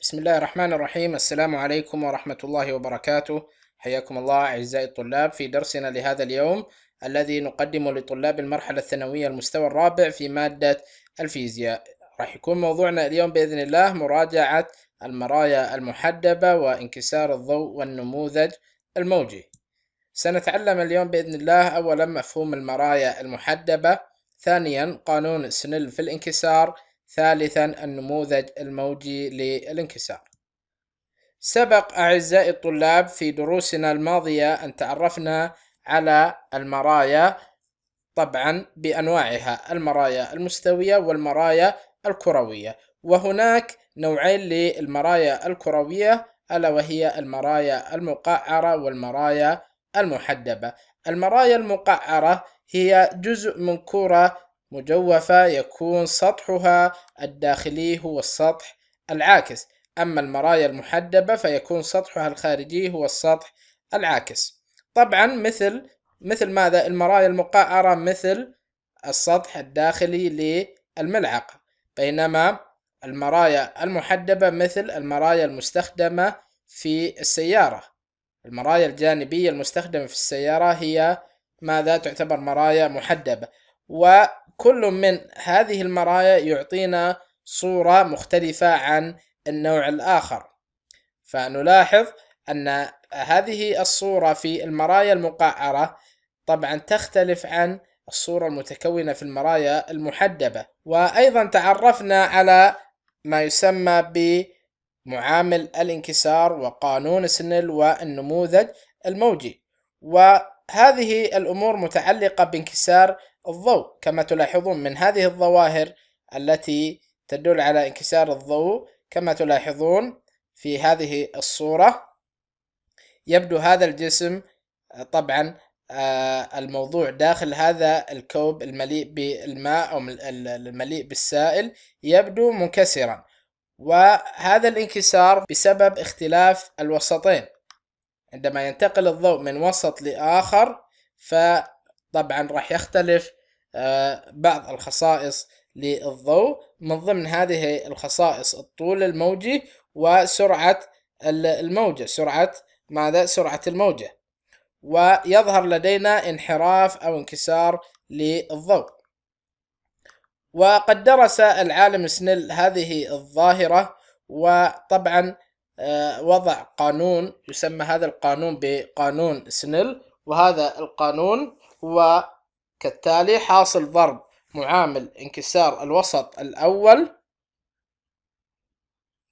بسم الله الرحمن الرحيم السلام عليكم ورحمة الله وبركاته حياكم الله أعزائي الطلاب في درسنا لهذا اليوم الذي نقدمه لطلاب المرحلة الثانوية المستوى الرابع في مادة الفيزياء راح يكون موضوعنا اليوم بإذن الله مراجعة المرايا المحدبة وانكسار الضوء والنموذج الموجي سنتعلم اليوم بإذن الله أولا مفهوم المرايا المحدبة ثانيا قانون سنيل في الانكسار ثالثا النموذج الموجي للانكسار سبق أعزائي الطلاب في دروسنا الماضية أن تعرفنا على المرايا طبعا بأنواعها المرايا المستوية والمرايا الكروية وهناك نوعين للمرايا الكروية ألا وهي المرايا المقعرة والمرايا المحدبة المرايا المقعرة هي جزء من كرة مجوفة يكون سطحها الداخلي هو السطح العاكس أما المرايا المحدبة فيكون سطحها الخارجي هو السطح العاكس طبعا مثل مثل ماذا المرايا المقعرة مثل السطح الداخلي للملعقة بينما المرايا المحدبة مثل المرايا المستخدمة في السيارة المرايا الجانبية المستخدمة في السيارة هي ماذا تعتبر مرايا محدبة و كل من هذه المرايا يعطينا صورة مختلفة عن النوع الآخر فنلاحظ أن هذه الصورة في المرايا المقعرة طبعا تختلف عن الصورة المتكونة في المرايا المحدبة وأيضا تعرفنا على ما يسمى بمعامل الانكسار وقانون سنل والنموذج الموجي وهذه الأمور متعلقة بانكسار الضوء كما تلاحظون من هذه الظواهر التي تدل على انكسار الضوء كما تلاحظون في هذه الصورة يبدو هذا الجسم طبعا آه، الموضوع داخل هذا الكوب المليء بالماء أو المليء بالسائل يبدو منكسرا وهذا الانكسار بسبب اختلاف الوسطين عندما ينتقل الضوء من وسط لآخر ف طبعا راح يختلف آه، بعض الخصائص للضوء من ضمن هذه الخصائص الطول الموجي وسرعة الموجة سرعة ماذا سرعة الموجة ويظهر لدينا انحراف أو انكسار للضوء وقد درس العالم سنيل هذه الظاهرة وطبعا آه، وضع قانون يسمى هذا القانون بقانون سنيل وهذا القانون وكالتالي حاصل ضرب معامل انكسار الوسط الأول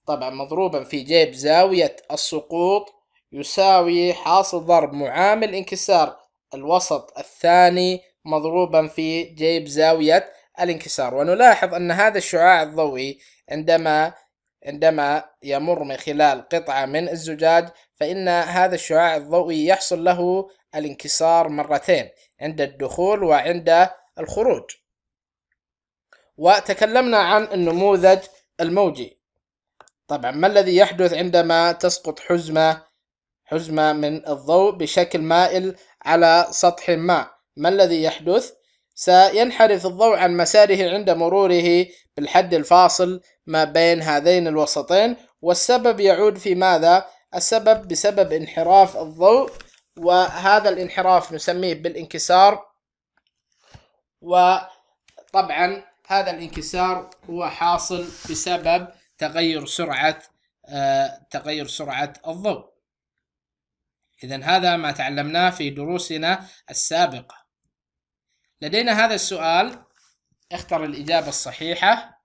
طبعا مضروبا في جيب زاوية السقوط يساوي حاصل ضرب معامل انكسار الوسط الثاني مضروبا في جيب زاوية الانكسار ونلاحظ أن هذا الشعاع الضوئي عندما عندما يمر من خلال قطعة من الزجاج فإن هذا الشعاع الضوئي يحصل له الانكسار مرتين عند الدخول وعند الخروج وتكلمنا عن النموذج الموجي طبعا ما الذي يحدث عندما تسقط حزمة حزمة من الضوء بشكل مائل على سطح ما ما الذي يحدث سينحرف الضوء عن مساره عند مروره بالحد الفاصل ما بين هذين الوسطين والسبب يعود في ماذا السبب بسبب انحراف الضوء وهذا الانحراف نسميه بالانكسار وطبعا هذا الانكسار هو حاصل بسبب تغير سرعة آه، تغير سرعة الضوء إذا هذا ما تعلمناه في دروسنا السابقة لدينا هذا السؤال اختر الإجابة الصحيحة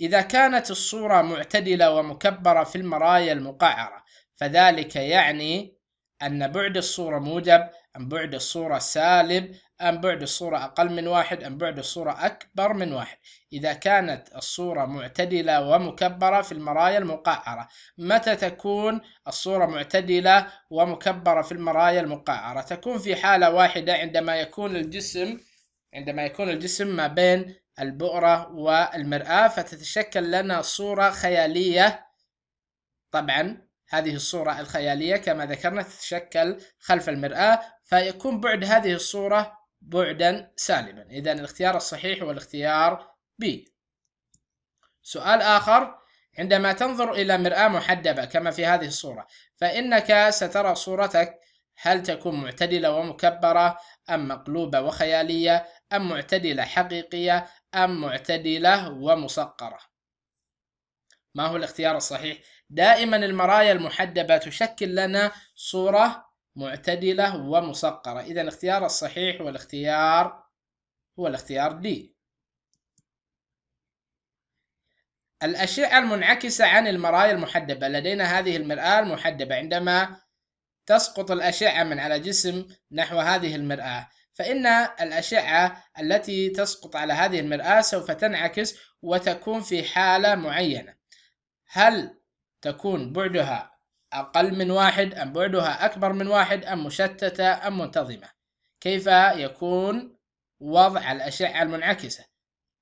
إذا كانت الصورة معتدلة ومكبرة في المرايا المقعرة فذلك يعني أن بعد الصورة موجب أم بعد الصورة سالب أم بعد الصورة أقل من واحد أم بعد الصورة أكبر من واحد إذا كانت الصورة معتدلة ومكبرة في المرايا المقعرة متى تكون الصورة معتدلة ومكبرة في المرايا المقعرة تكون في حالة واحدة عندما يكون الجسم عندما يكون الجسم ما بين البؤرة والمرآة فتتشكل لنا صورة خيالية طبعا هذه الصورة الخيالية كما ذكرنا تتشكل خلف المرآة فيكون بعد هذه الصورة بعدا سالبا إذا الاختيار الصحيح هو الاختيار B سؤال آخر عندما تنظر إلى مرآة محدبة كما في هذه الصورة فإنك سترى صورتك هل تكون معتدلة ومكبرة أم مقلوبة وخيالية أم معتدلة حقيقية أم معتدلة ومسقرة ما هو الاختيار الصحيح؟ دائما المرايا المحدبة تشكل لنا صورة معتدلة ومصقرة إذا الاختيار الصحيح هو الاختيار هو الاختيار دي الأشعة المنعكسة عن المرايا المحدبة لدينا هذه المرآة المحدبة عندما تسقط الأشعة من على جسم نحو هذه المرآة فإن الأشعة التي تسقط على هذه المرآة سوف تنعكس وتكون في حالة معينة هل تكون بعدها أقل من واحد أم بعدها أكبر من واحد أم مشتتة أم منتظمة كيف يكون وضع الأشعة المنعكسة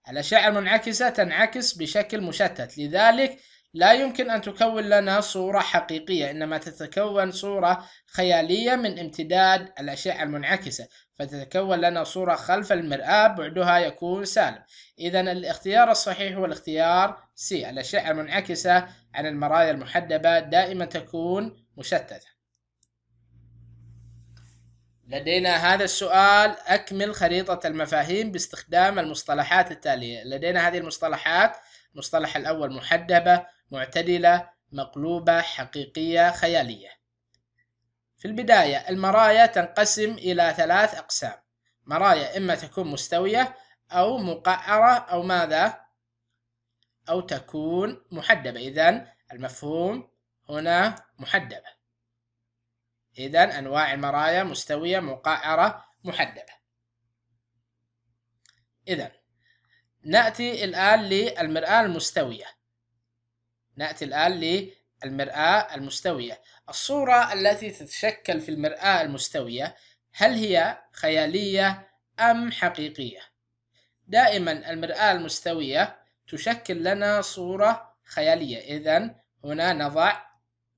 الأشعة المنعكسة تنعكس بشكل مشتت لذلك لا يمكن أن تكون لنا صورة حقيقية إنما تتكون صورة خيالية من امتداد الأشعة المنعكسة فتتكون لنا صورة خلف المرآة بعدها يكون سالب إذا الاختيار الصحيح هو الاختيار سي الأشعة المنعكسة عن المرايا المحدبة دائما تكون مشتتة لدينا هذا السؤال أكمل خريطة المفاهيم باستخدام المصطلحات التالية لدينا هذه المصطلحات المصطلح الأول محدبة معتدلة مقلوبة حقيقية خيالية في البداية المرايا تنقسم إلى ثلاث أقسام مرايا إما تكون مستوية أو مقعرة أو ماذا أو تكون محدبة إذا المفهوم هنا محدبة إذا أنواع المرايا مستوية مقعرة محدبة إذن نأتي الآن للمرآة المستوية نأتي الآن للمرآة المستوية الصورة التي تتشكل في المرآة المستوية هل هي خيالية أم حقيقية؟ دائما المرآة المستوية تشكل لنا صورة خيالية إذا هنا نضع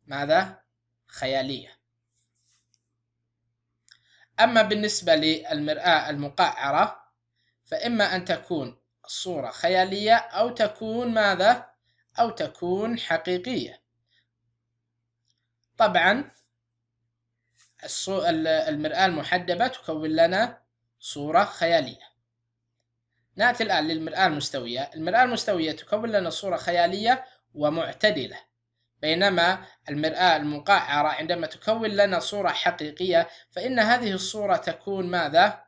ماذا؟ خيالية أما بالنسبة للمرآة المقعرة فإما أن تكون صورة خيالية أو تكون ماذا؟ أو تكون حقيقية طبعا المرآة المحدبة تكون لنا صورة خيالية نأتي الآن للمرآة المستوية المرآة المستوية تكون لنا صورة خيالية ومعتدلة بينما المرآة المقعرة عندما تكون لنا صورة حقيقية فإن هذه الصورة تكون ماذا؟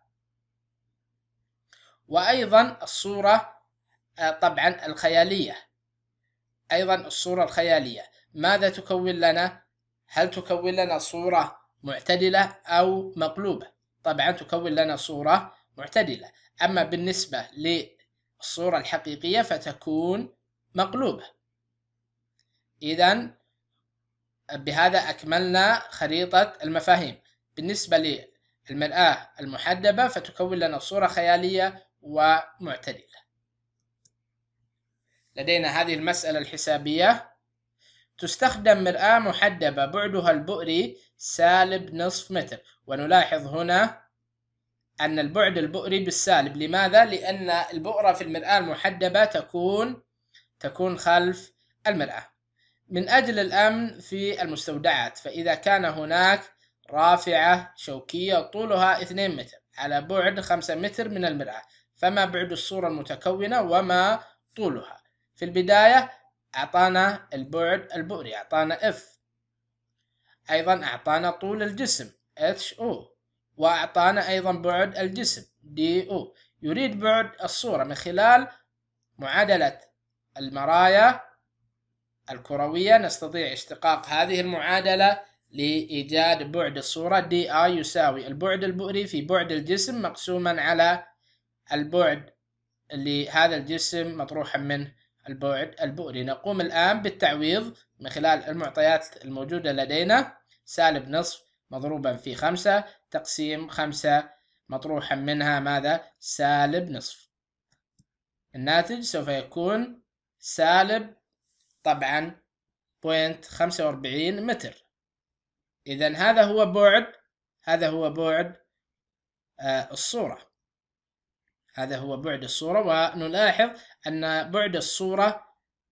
وايضا الصورة آه، طبعا الخيالية ايضا الصورة الخيالية ماذا تكون لنا هل تكون لنا صورة معتدلة او مقلوبة طبعا تكون لنا صورة معتدلة اما بالنسبة للصورة الحقيقية فتكون مقلوبة اذا بهذا اكملنا خريطة المفاهيم بالنسبة للمرآة المحدبة فتكون لنا صورة خيالية ومعتدلة لدينا هذه المسألة الحسابية تستخدم مرآة محدبة بعدها البؤري سالب نصف متر ونلاحظ هنا أن البعد البؤري بالسالب لماذا؟ لأن البؤرة في المرآة المحدبة تكون تكون خلف المرآة من أجل الأمن في المستودعات فإذا كان هناك رافعة شوكية طولها 2 متر على بعد 5 متر من المرآة فما بعد الصورة المتكونة وما طولها في البداية أعطانا البعد البؤري أعطانا F أيضا أعطانا طول الجسم HO وأعطانا أيضا بعد الجسم DO يريد بعد الصورة من خلال معادلة المرايا الكروية نستطيع اشتقاق هذه المعادلة لإيجاد بعد الصورة DI يساوي البعد البؤري في بعد الجسم مقسوما على البعد لهذا الجسم مطروحا منه البعد البؤري نقوم الآن بالتعويض من خلال المعطيات الموجودة لدينا سالب نصف مضروبا في خمسة تقسيم خمسة مطروحا منها ماذا سالب نصف الناتج سوف يكون سالب طبعا بوينت خمسة وأربعين متر إذا هذا هو بعد هذا هو بعد آه الصورة هذا هو بعد الصورة ونلاحظ أن بعد الصورة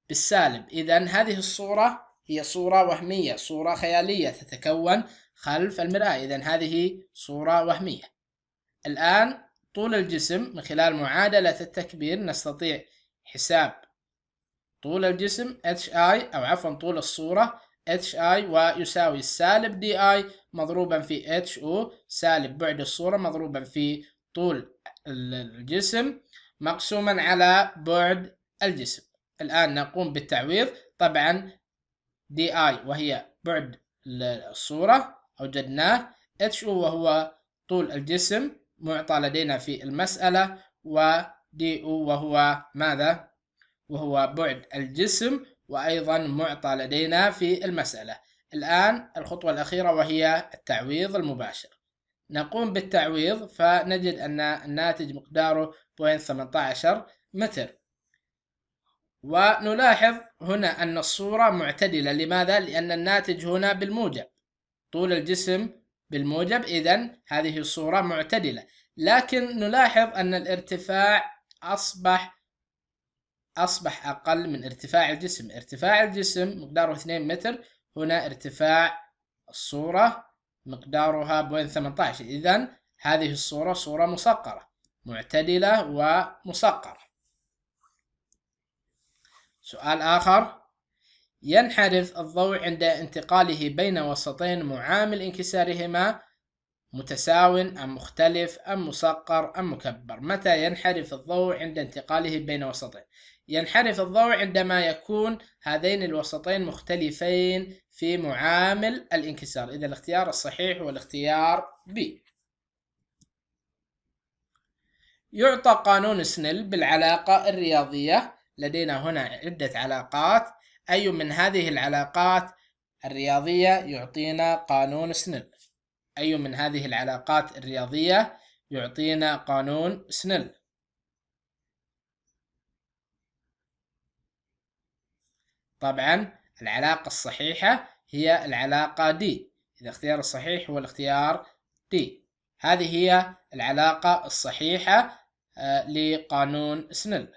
بالسالب إذا هذه الصورة هي صورة وهمية صورة خيالية تتكون خلف المرآة إذا هذه صورة وهمية الآن طول الجسم من خلال معادلة التكبير نستطيع حساب طول الجسم HI أو عفوا طول الصورة HI ويساوي سالب DI مضروبا في HO سالب بعد الصورة مضروبا في طول الجسم مقسوما على بعد الجسم الآن نقوم بالتعويض طبعا دي اي وهي بعد الصورة أوجدناه اتش او وهو طول الجسم معطى لدينا في المسألة ودي او وهو ماذا؟ وهو بعد الجسم وأيضا معطى لدينا في المسألة الآن الخطوة الأخيرة وهي التعويض المباشر نقوم بالتعويض فنجد أن الناتج مقداره 0.18 متر ونلاحظ هنا أن الصورة معتدلة لماذا؟ لأن الناتج هنا بالموجب طول الجسم بالموجب إذا هذه الصورة معتدلة لكن نلاحظ أن الارتفاع أصبح أصبح أقل من ارتفاع الجسم ارتفاع الجسم مقداره 2 متر هنا ارتفاع الصورة مقدارها بوين 18 إذا هذه الصورة صورة مصقرة معتدلة ومصقرة سؤال آخر ينحرف الضوء عند انتقاله بين وسطين معامل انكسارهما متساو أم مختلف أم مسقر أم مكبر متى ينحرف الضوء عند انتقاله بين وسطين ينحرف الضوء عندما يكون هذين الوسطين مختلفين في معامل الانكسار إذا الاختيار الصحيح هو الاختيار B يعطى قانون سنيل بالعلاقة الرياضية لدينا هنا عدة علاقات أي من هذه العلاقات الرياضية يعطينا قانون سنيل أي من هذه العلاقات الرياضية يعطينا قانون سنيل طبعا العلاقة الصحيحة هي العلاقة D الاختيار الصحيح هو الاختيار D هذه هي العلاقة الصحيحة آه، لقانون سنل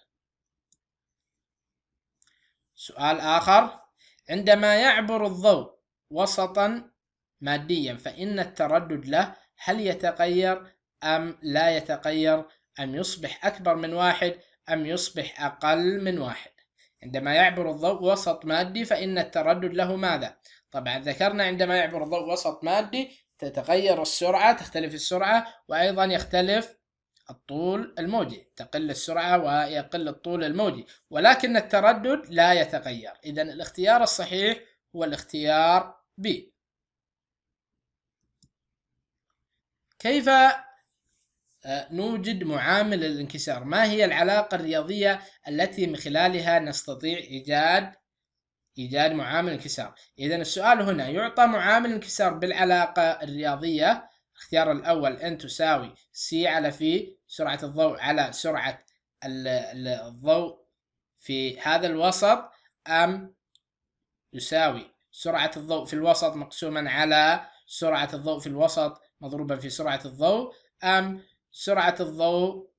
سؤال آخر عندما يعبر الضوء وسطا ماديا فإن التردد له هل يتغير أم لا يتغير أم يصبح أكبر من واحد أم يصبح أقل من واحد عندما يعبر الضوء وسط مادي فإن التردد له ماذا؟ طبعا ذكرنا عندما يعبر الضوء وسط مادي تتغير السرعة تختلف السرعة وأيضا يختلف الطول الموجي تقل السرعة ويقل الطول الموجي ولكن التردد لا يتغير إذا الاختيار الصحيح هو الاختيار B كيف آه، نوجد معامل الانكسار ما هي العلاقة الرياضية التي من خلالها نستطيع إيجاد إيجاد معامل الانكسار إذا السؤال هنا يعطى معامل الانكسار بالعلاقة الرياضية الاختيار الأول أن تساوي سي على في سرعة الضوء على سرعة الضوء في هذا الوسط أم يساوي سرعة الضوء في الوسط مقسوما على سرعة الضوء في الوسط مضروبا في سرعة الضوء أم سرعة الضوء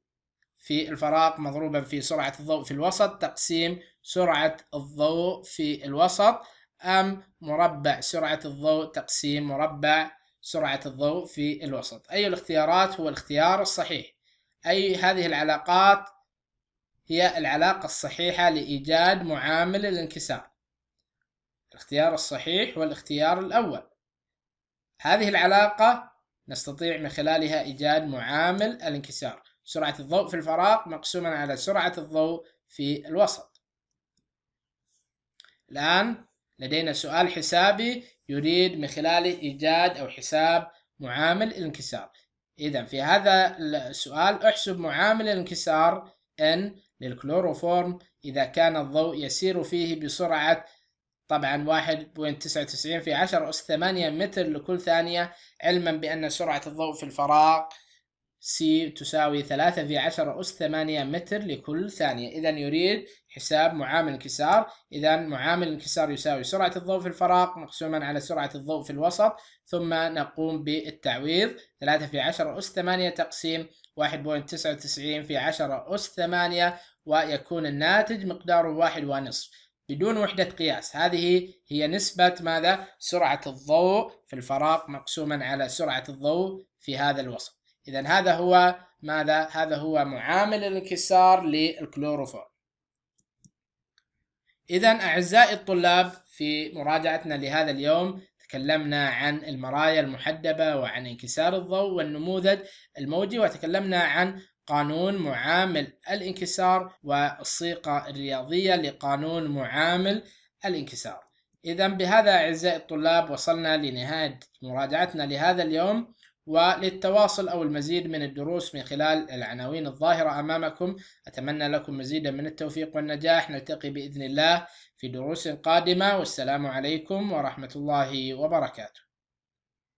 في الفراغ مضروبا في سرعة الضوء في الوسط تقسيم سرعة الضوء في الوسط أم مربع سرعة الضوء تقسيم مربع سرعة الضوء في الوسط أي الاختيارات هو الاختيار الصحيح أي هذه العلاقات هي العلاقة الصحيحة لإيجاد معامل الانكسار الاختيار الصحيح هو الاختيار الأول هذه العلاقة نستطيع من خلالها إيجاد معامل الانكسار سرعة الضوء في الفراغ مقسوما على سرعة الضوء في الوسط الآن لدينا سؤال حسابي يريد من خلاله إيجاد أو حساب معامل الانكسار إذا في هذا السؤال احسب معامل الانكسار N للكلوروفورم إذا كان الضوء يسير فيه بسرعة طبعا 1.99 في 10 أس 8 متر لكل ثانية علما بأن سرعة الضوء في الفراغ سي تساوي 3 في 10 أس 8 متر لكل ثانية إذا يريد حساب معامل انكسار إذا معامل الانكسار يساوي سرعة الضوء في الفراغ مقسوما على سرعة الضوء في الوسط ثم نقوم بالتعويض 3 في 10 أس 8 تقسيم 1.99 في 10 أس 8 ويكون الناتج مقداره واحد ونصف بدون وحدة قياس هذه هي نسبة ماذا؟ سرعة الضوء في الفراغ مقسوما على سرعة الضوء في هذا الوسط إذا هذا هو ماذا؟ هذا هو معامل الانكسار للكلوروفورم إذا أعزائي الطلاب في مراجعتنا لهذا اليوم تكلمنا عن المرايا المحدبة وعن انكسار الضوء والنموذج الموجي وتكلمنا عن قانون معامل الانكسار والصيغة الرياضية لقانون معامل الانكسار إذا بهذا أعزائي الطلاب وصلنا لنهاية مراجعتنا لهذا اليوم وللتواصل أو المزيد من الدروس من خلال العناوين الظاهرة أمامكم أتمنى لكم مزيدا من التوفيق والنجاح نلتقي بإذن الله في دروس قادمة والسلام عليكم ورحمة الله وبركاته